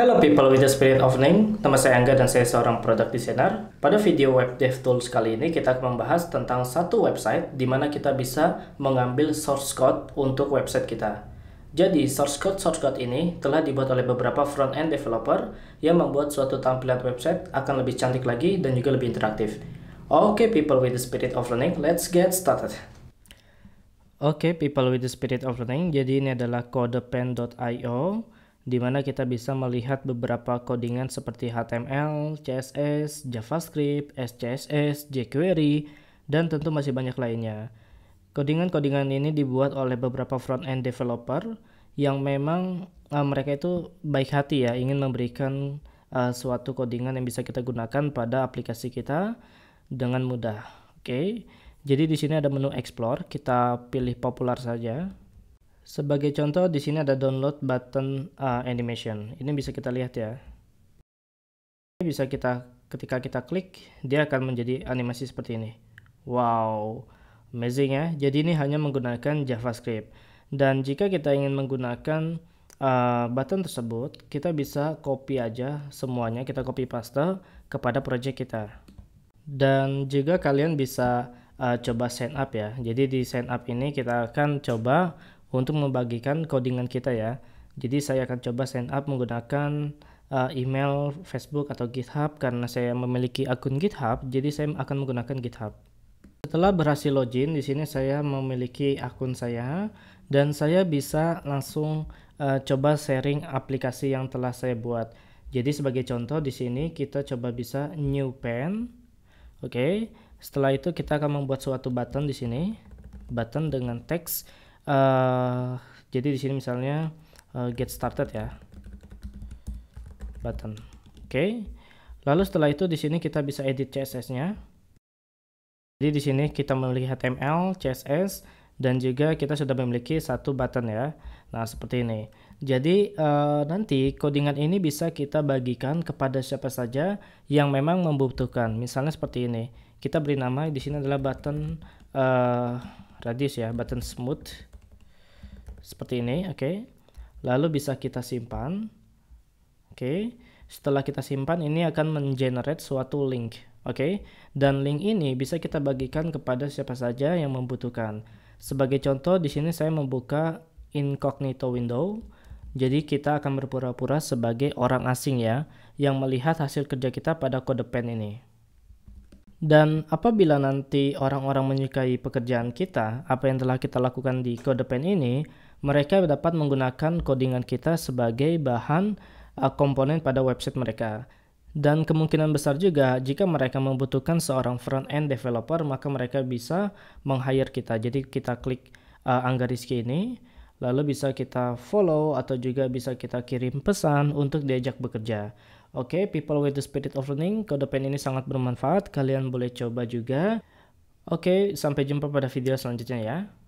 Hello people with the spirit of name, nama saya Angga dan saya seorang product designer. Pada video web dev tools kali ini kita akan membahas tentang satu website di mana kita bisa mengambil source code untuk website kita. Jadi source code source code ini telah dibuat oleh beberapa front end developer yang membuat suatu tampilan website akan lebih cantik lagi dan juga lebih interaktif. Oke okay, people with the spirit of learning, let's get started. Oke okay, people with the spirit of learning, jadi ini adalah codepen.io di mana kita bisa melihat beberapa codingan seperti HTML, CSS, JavaScript, SCSS, jQuery, dan tentu masih banyak lainnya. Codingan-codingan ini dibuat oleh beberapa front-end developer yang memang uh, mereka itu baik hati ya, ingin memberikan uh, suatu codingan yang bisa kita gunakan pada aplikasi kita dengan mudah. Oke, okay? jadi di sini ada menu explore, kita pilih populer saja. Sebagai contoh di sini ada download button uh, animation. Ini bisa kita lihat ya. Ini bisa kita ketika kita klik dia akan menjadi animasi seperti ini. Wow, amazing ya. Jadi ini hanya menggunakan JavaScript. Dan jika kita ingin menggunakan uh, button tersebut, kita bisa copy aja semuanya, kita copy paste kepada project kita. Dan juga kalian bisa uh, coba sign up ya. Jadi di sign up ini kita akan coba untuk membagikan codingan kita ya. Jadi saya akan coba sign up menggunakan uh, email Facebook atau GitHub karena saya memiliki akun GitHub, jadi saya akan menggunakan GitHub. Setelah berhasil login, di sini saya memiliki akun saya dan saya bisa langsung uh, coba sharing aplikasi yang telah saya buat. Jadi sebagai contoh di sini kita coba bisa new pen. Oke, okay. setelah itu kita akan membuat suatu button di sini, button dengan teks uh, jadi di sini misalnya uh, get started ya button oke okay. lalu setelah itu di sini kita bisa edit CSS nya jadi di sini kita melihat HTML CSS dan juga kita sudah memiliki satu button ya nah seperti ini jadi uh, nanti codingan ini bisa kita bagikan kepada siapa saja yang memang membutuhkan misalnya seperti ini kita beri nama di sini adalah button uh, radius ya button smooth seperti ini, oke. Okay. Lalu bisa kita simpan. Oke. Okay. Setelah kita simpan ini akan mengenerate suatu link, oke. Okay. Dan link ini bisa kita bagikan kepada siapa saja yang membutuhkan. Sebagai contoh di sini saya membuka incognito window. Jadi kita akan berpura-pura sebagai orang asing ya yang melihat hasil kerja kita pada kode pen ini. Dan apabila nanti orang-orang menyukai pekerjaan kita, apa yang telah kita lakukan di kode pen ini, mereka dapat menggunakan codingan kita sebagai bahan uh, komponen pada website mereka. Dan kemungkinan besar juga jika mereka membutuhkan seorang front end developer maka mereka bisa meng-hire kita. Jadi kita klik uh, eh, Angga Rizky ini lalu bisa kita follow atau juga bisa kita kirim pesan untuk diajak bekerja. Oke, okay, people with the spirit of learning, kode pen ini sangat bermanfaat. Kalian boleh coba juga. Oke, okay, sampai jumpa pada video selanjutnya ya.